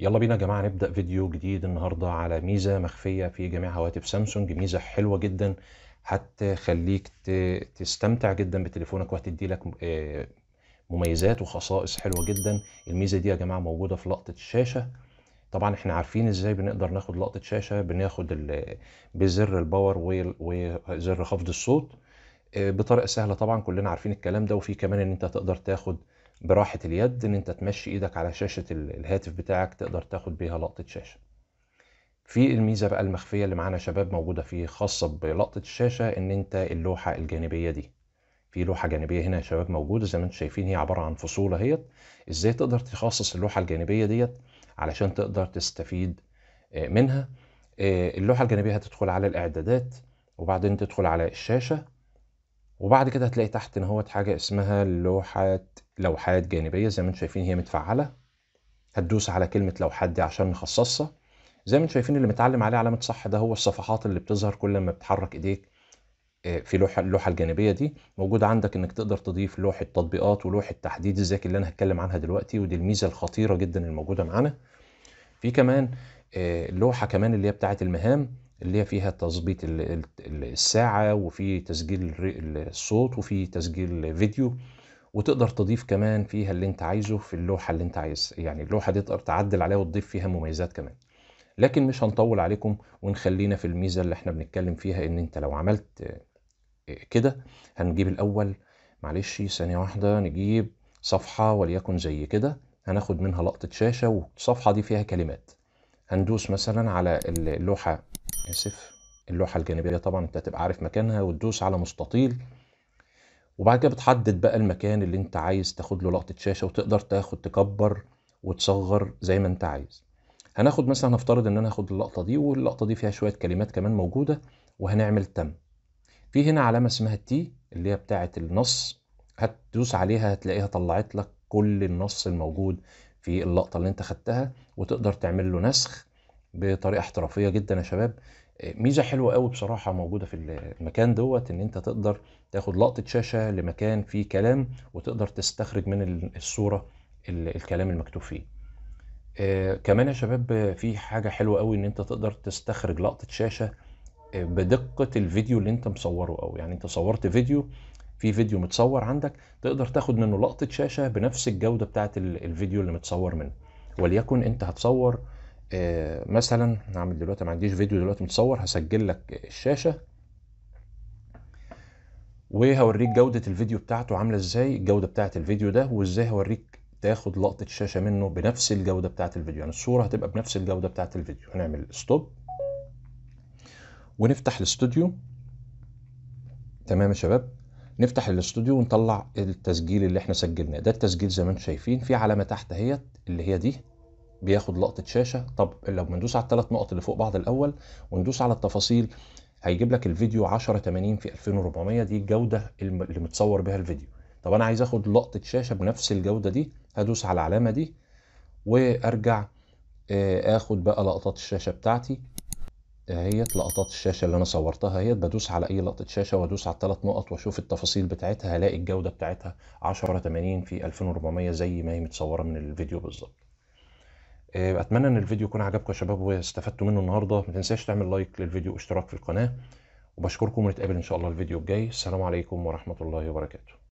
يلا بينا يا جماعة نبدأ فيديو جديد النهاردة على ميزة مخفية في جميع هواتف سامسونج ميزة حلوة جدا هتخليك تستمتع جدا بتليفونك وهتدي لك آه، مميزات وخصائص حلوة جدا الميزة دي يا جماعة موجودة في لقطة الشاشة طبعا احنا عارفين ازاي بنقدر ناخد لقطة شاشة بناخد بزر الباور وزر خفض الصوت آه، بطريقة سهلة طبعا كلنا عارفين الكلام ده وفي كمان ان انت تقدر تاخد براحه اليد ان انت تمشي ايدك على شاشه الهاتف بتاعك تقدر تاخد بيها لقطه شاشه في الميزه بقى المخفيه اللي معانا شباب موجوده فيه خاصه بلقطه الشاشه ان انت اللوحه الجانبيه دي في لوحه جانبيه هنا يا شباب موجوده زي ما انتم شايفين هي عباره عن فصول اهيت ازاي تقدر تخصص اللوحه الجانبيه ديت علشان تقدر تستفيد آه، منها آه، اللوحه الجانبيه هتدخل على الاعدادات وبعدين تدخل على الشاشه وبعد كده هتلاقي تحت ان هوت حاجه اسمها لوحه لوحات جانبية زي ما انتم شايفين هي متفعلة هتدوس على كلمة لوحات دي عشان نخصصها زي ما انتم شايفين اللي متعلم عليه علامة صح ده هو الصفحات اللي بتظهر كل ما بتحرك ايديك آه، في لوحة اللوحة الجانبية دي موجود عندك انك تقدر تضيف لوحة تطبيقات ولوحة تحديد الذكي اللي انا هتكلم عنها دلوقتي ودي الميزة الخطيرة جدا الموجودة معانا في كمان آه، لوحة كمان اللي هي بتاعة المهام اللي هي فيها تظبيط الساعة وفي تسجيل الصوت وفي تسجيل فيديو وتقدر تضيف كمان فيها اللي انت عايزه في اللوحه اللي انت عايز يعني اللوحه دي تقدر تعدل عليها وتضيف فيها مميزات كمان لكن مش هنطول عليكم ونخلينا في الميزه اللي احنا بنتكلم فيها ان انت لو عملت آه، كده هنجيب الاول معلش ثانيه واحده نجيب صفحه وليكن زي كده هناخد منها لقطه شاشه والصفحه دي فيها كلمات هندوس مثلا على اللوحه اسف اللوحه الجانبيه طبعا انت هتبقى عارف مكانها وتدوس على مستطيل وبعد كده بتحدد بقى المكان اللي انت عايز تاخد له لقطه شاشه وتقدر تاخد تكبر وتصغر زي ما انت عايز هناخد مثلا هنفترض ان انا هاخد اللقطه دي واللقطه دي فيها شويه كلمات كمان موجوده وهنعمل تم في هنا علامه اسمها التي اللي هي بتاعه النص هتدوس عليها هتلاقيها طلعت لك كل النص الموجود في اللقطه اللي انت خدتها وتقدر تعمل له نسخ بطريقه احترافيه جدا يا شباب ميزه حلوه قوي بصراحه موجوده في المكان دوت ان انت تقدر تاخد لقطه شاشه لمكان فيه كلام وتقدر تستخرج من الصوره الكلام المكتوب فيه آه كمان يا شباب في حاجه حلوه قوي ان انت تقدر تستخرج لقطه شاشه آه، بدقه الفيديو اللي انت مصوره او يعني انت صورت فيديو في فيديو متصور عندك تقدر تاخد منه لقطه شاشه بنفس الجوده بتاعه الفيديو اللي متصور منه وليكن انت هتصور آه، مثلا هعمل دلوقتي ما عنديش فيديو دلوقتي متصور هسجل لك الشاشه وهوريك جودة الفيديو بتاعته عاملة ازاي الجودة بتاعة الفيديو ده وازاي هوريك تاخد لقطة شاشة منه بنفس الجودة بتاعة الفيديو يعني الصورة هتبقى بنفس الجودة بتاعة الفيديو هنعمل ستوب ونفتح الاستوديو تمام يا شباب نفتح الاستوديو ونطلع التسجيل اللي احنا سجلناه ده التسجيل زي ما انتم شايفين في علامة تحت اهيت اللي هي دي بياخد لقطه شاشه طب لو بندوس على الثلاث نقط اللي فوق بعض الاول وندوس على التفاصيل هيجيب لك الفيديو 1080 في 2400 دي الجوده اللي متصور بها الفيديو طب انا عايز اخد لقطه شاشه بنفس الجوده دي هدوس على العلامه دي وارجع آه، اخد بقى لقطات الشاشه بتاعتي اهيت لقطات الشاشه اللي انا صورتها اهيت بدوس على اي لقطه شاشه وادوس على الثلاث نقط واشوف التفاصيل بتاعتها هلاقي الجوده بتاعتها 1080 في 2400 زي ما هي متصوره من الفيديو بالظبط آه، اتمنى ان الفيديو يكون عجبكم يا شباب واستفدتوا منه النهارده ما تنساش تعمل لايك للفيديو واشتراك في القناه وبشكركم ونتقابل ان شاء الله الفيديو الجاي السلام عليكم ورحمه الله وبركاته